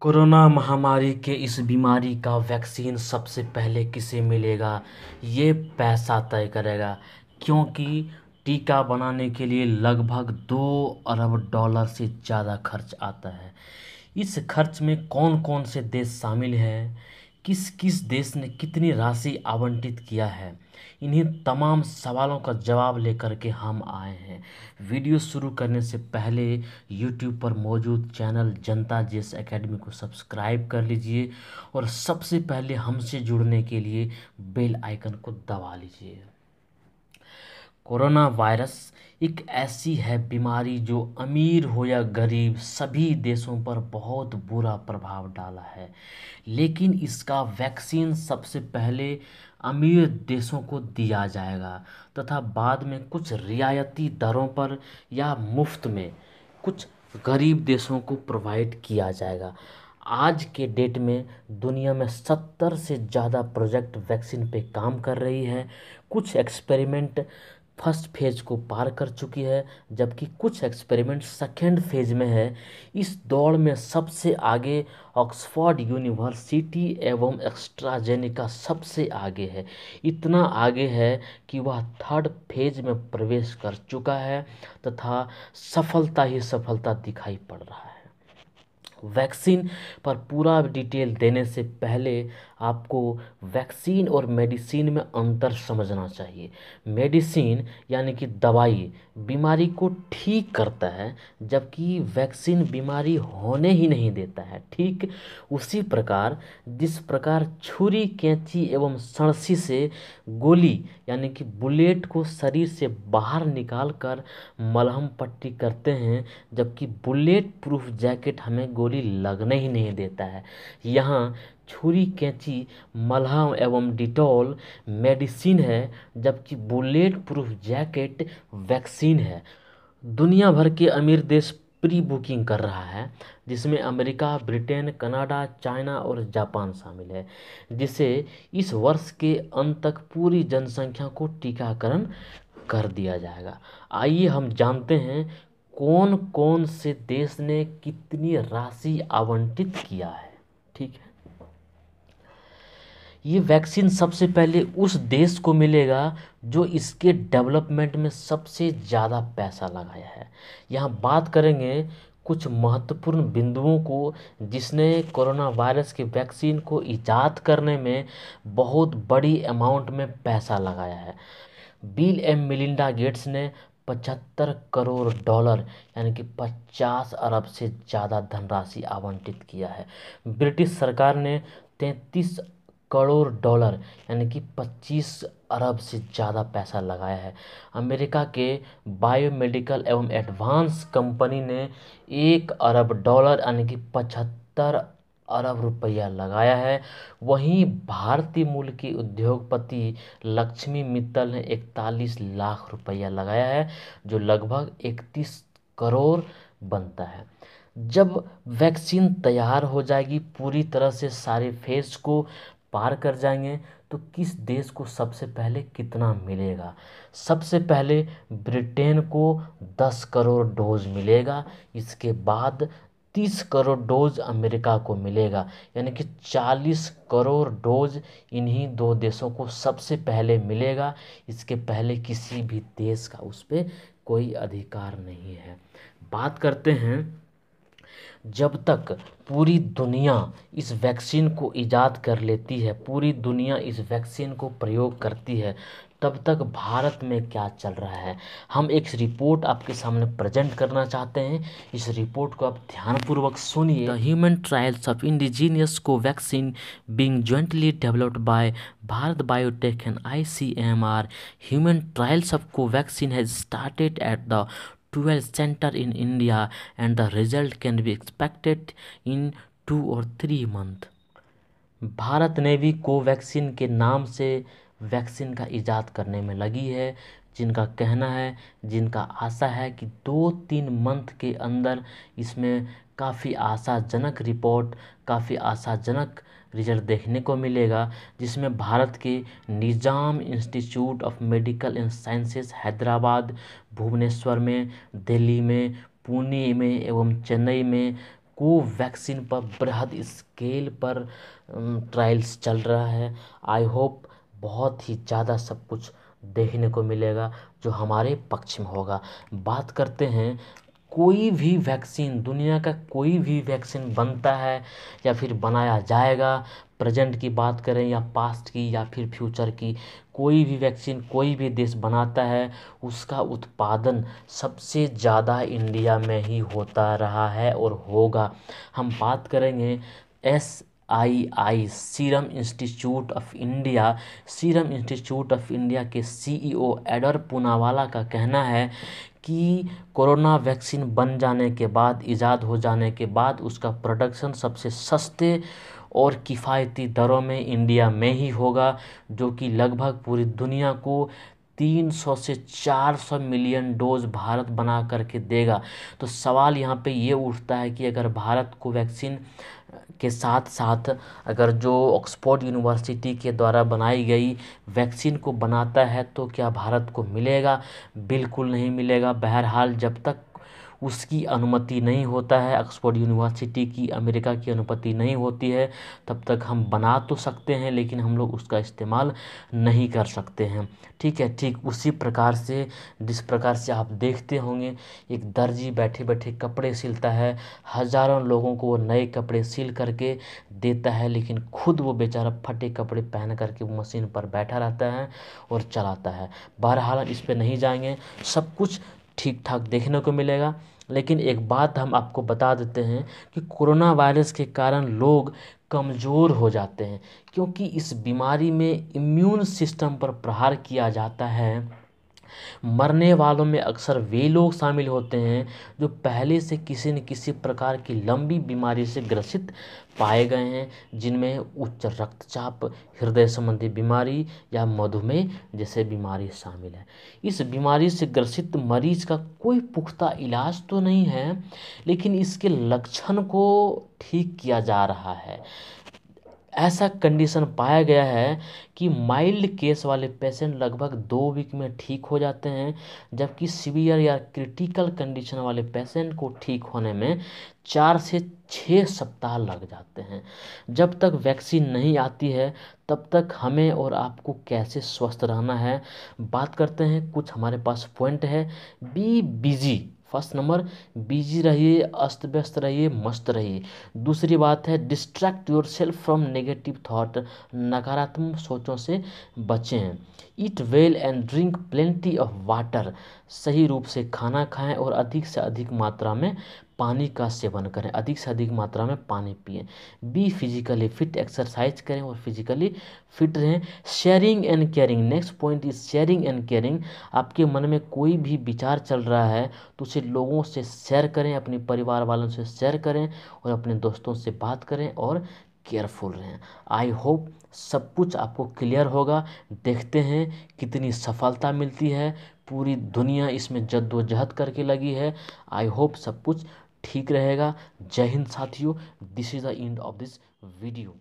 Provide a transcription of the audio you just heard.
corona महामारी के इस बीमारी का वैक्सीन सबसे पहले किसे मिलेगा ये पैसा तय करेगा क्योंकि टीका बनाने के लिए लगभग दो अरब डॉलर से ज़्यादा खर्च आता है इस खर्च में कौन कौन से देश शामिल हैं किस किस देश ने कितनी राशि आवंटित किया है इन्हीं तमाम सवालों का जवाब लेकर के हम आए हैं वीडियो शुरू करने से पहले यूट्यूब पर मौजूद चैनल जनता जेस एकेडमी को सब्सक्राइब कर लीजिए और सबसे पहले हमसे जुड़ने के लिए बेल आइकन को दबा लीजिए कोरोना वायरस एक ऐसी है बीमारी जो अमीर हो या गरीब सभी देशों पर बहुत बुरा प्रभाव डाला है लेकिन इसका वैक्सीन सबसे पहले अमीर देशों को दिया जाएगा तथा बाद में कुछ रियायती दरों पर या मुफ्त में कुछ गरीब देशों को प्रोवाइड किया जाएगा आज के डेट में दुनिया में सत्तर से ज़्यादा प्रोजेक्ट वैक्सीन पे काम कर रही है कुछ एक्सपेरिमेंट फर्स्ट फेज को पार कर चुकी है जबकि कुछ एक्सपेरिमेंट सेकेंड फेज में है इस दौड़ में सबसे आगे ऑक्सफोर्ड यूनिवर्सिटी एवं एक्स्ट्राजेनिका सबसे आगे है इतना आगे है कि वह थर्ड फेज में प्रवेश कर चुका है तथा सफलता ही सफलता दिखाई पड़ रहा है वैक्सीन पर पूरा डिटेल देने से पहले आपको वैक्सीन और मेडिसिन में अंतर समझना चाहिए मेडिसिन यानी कि दवाई बीमारी को ठीक करता है जबकि वैक्सीन बीमारी होने ही नहीं देता है ठीक उसी प्रकार जिस प्रकार छुरी कैंची एवं सड़सी से गोली यानी कि बुलेट को शरीर से बाहर निकाल कर मलहम पट्टी करते हैं जबकि बुलेट प्रूफ जैकेट हमें गोली गोली लगने ही नहीं देता है यहाँ छुरी कैंची मलहम एवं डिटॉल मेडिसिन है जबकि बुलेट प्रूफ जैकेट वैक्सीन है दुनिया भर के अमीर देश प्री बुकिंग कर रहा है जिसमें अमेरिका ब्रिटेन कनाडा चाइना और जापान शामिल है जिसे इस वर्ष के अंत तक पूरी जनसंख्या को टीकाकरण कर दिया जाएगा आइए हम जानते हैं कौन कौन से देश ने कितनी राशि आवंटित किया है ठीक है ये वैक्सीन सबसे पहले उस देश को मिलेगा जो इसके डेवलपमेंट में सबसे ज़्यादा पैसा लगाया है यहाँ बात करेंगे कुछ महत्वपूर्ण बिंदुओं को जिसने कोरोना वायरस की वैक्सीन को ईजाद करने में बहुत बड़ी अमाउंट में पैसा लगाया है बिल एम मिलिंडा गेट्स ने पचहत्तर करोड़ डॉलर यानी कि पचास अरब से ज़्यादा धनराशि आवंटित किया है ब्रिटिश सरकार ने तैंतीस करोड़ डॉलर यानी कि 25 अरब से ज़्यादा पैसा लगाया है अमेरिका के बायोमेडिकल एवं एडवांस कंपनी ने एक अरब डॉलर यानी कि पचहत्तर अरब रुपया लगाया है वहीं भारतीय मूल की उद्योगपति लक्ष्मी मित्तल ने इकतालीस लाख रुपया लगाया है जो लगभग इकतीस करोड़ बनता है जब वैक्सीन तैयार हो जाएगी पूरी तरह से सारे फेज को पार कर जाएंगे तो किस देश को सबसे पहले कितना मिलेगा सबसे पहले ब्रिटेन को 10 करोड़ डोज मिलेगा इसके बाद तीस करोड़ डोज अमेरिका को मिलेगा यानी कि चालीस करोड़ डोज इन्हीं दो देशों को सबसे पहले मिलेगा इसके पहले किसी भी देश का उस पर कोई अधिकार नहीं है बात करते हैं जब तक पूरी दुनिया इस वैक्सीन को ईजाद कर लेती है पूरी दुनिया इस वैक्सीन को प्रयोग करती है तब तक भारत में क्या चल रहा है हम एक रिपोर्ट आपके सामने प्रेजेंट करना चाहते हैं इस रिपोर्ट को आप ध्यानपूर्वक सुनिए the human trials of indigenous Covaxin being jointly developed by Bharat Biotech and ICMR human trials of Covaxin has started at the 12 centre in India and the result can be expected in two और three month भारत ने भी Covaxin के नाम से vaccine का इजाद करने में लगी है जिनका कहना है जिनका आशा है कि दो तीन मंथ के अंदर इसमें काफ़ी आशाजनक रिपोर्ट काफ़ी आशाजनक रिजल्ट देखने को मिलेगा जिसमें भारत के Nizam Institute of Medical and Sciences Hyderabad Bhubaneswar में दिल्ली में पुणे में एवं चेन्नई में कोवैक्सीन पर बृहद स्केल पर ट्रायल्स चल रहा है आई होप बहुत ही ज़्यादा सब कुछ देखने को मिलेगा जो हमारे पक्ष में होगा बात करते हैं कोई भी वैक्सीन दुनिया का कोई भी वैक्सीन बनता है या फिर बनाया जाएगा प्रेजेंट की बात करें या पास्ट की या फिर फ्यूचर की कोई भी वैक्सीन कोई भी देश बनाता है उसका उत्पादन सबसे ज़्यादा इंडिया में ही होता रहा है और होगा हम बात करेंगे S I I Serum Institute of India Serum Institute of India के सीईओ e एडर पूनावाला का कहना है कि कोरोना वैक्सीन बन जाने के बाद ईजाद हो जाने के बाद उसका प्रोडक्शन सबसे सस्ते और किफ़ायती दरों में इंडिया में ही होगा जो कि लगभग पूरी दुनिया को 300 से 400 मिलियन डोज भारत बना करके देगा तो सवाल यहाँ पे ये उठता है कि अगर भारत को वैक्सीन के साथ साथ अगर जो ऑक्सफोर्ड यूनिवर्सिटी के द्वारा बनाई गई वैक्सीन को बनाता है तो क्या भारत को मिलेगा बिल्कुल नहीं मिलेगा बहरहाल जब तक उसकी अनुमति नहीं होता है ऑक्सफोर्ड यूनिवर्सिटी की अमेरिका की अनुमति नहीं होती है तब तक हम बना तो सकते हैं लेकिन हम लोग उसका इस्तेमाल नहीं कर सकते हैं ठीक है ठीक उसी प्रकार से जिस प्रकार से आप देखते होंगे एक दर्जी बैठे बैठे कपड़े सिलता है हज़ारों लोगों को वो नए कपड़े सिल करके देता है लेकिन खुद वो बेचारा फटे कपड़े पहन करके वो मशीन पर बैठा रहता है और चलाता है बहरहाल इस पर नहीं जाएंगे सब कुछ ठीक ठाक देखने को मिलेगा लेकिन एक बात हम आपको बता देते हैं कि कोरोना वायरस के कारण लोग कमज़ोर हो जाते हैं क्योंकि इस बीमारी में इम्यून सिस्टम पर प्रहार किया जाता है मरने वालों में अक्सर वे लोग शामिल होते हैं जो पहले से किसी न किसी प्रकार की लंबी बीमारी से ग्रसित पाए गए हैं जिनमें उच्च रक्तचाप हृदय संबंधी बीमारी या मधुमेह जैसे बीमारी शामिल है इस बीमारी से ग्रसित मरीज का कोई पुख्ता इलाज तो नहीं है लेकिन इसके लक्षण को ठीक किया जा रहा है ऐसा कंडीशन पाया गया है कि माइल्ड केस वाले पेशेंट लगभग दो वीक में ठीक हो जाते हैं जबकि सीवियर या क्रिटिकल कंडीशन वाले पेशेंट को ठीक होने में चार से छः सप्ताह लग जाते हैं जब तक वैक्सीन नहीं आती है तब तक हमें और आपको कैसे स्वस्थ रहना है बात करते हैं कुछ हमारे पास पॉइंट है be busy first number busy रहिए अस्त व्यस्त रहिए मस्त रहिए दूसरी बात है distract yourself from negative thought नकारात्मक सोचों से बचें eat well and drink plenty of water सही रूप से खाना खाएं और अधिक से अधिक मात्रा में पानी का सेवन करें अधिक से अधिक मात्रा में पानी पिए बी फिजिकली फिट एक्सरसाइज करें और फिजिकली फिट रहें sharing and caring next point is sharing and caring आपके मन में कोई भी विचार चल रहा है तो उसे लोगों से शेयर करें अपने परिवार वालों से शेयर करें और अपने दोस्तों से बात करें और केयरफुल रहें आई होप सब कुछ आपको क्लियर होगा देखते हैं कितनी सफलता मिलती है पूरी दुनिया इसमें जद्दोजहद करके लगी है आई होप सब कुछ ठीक रहेगा जय हिंद साथियों this is the end of this video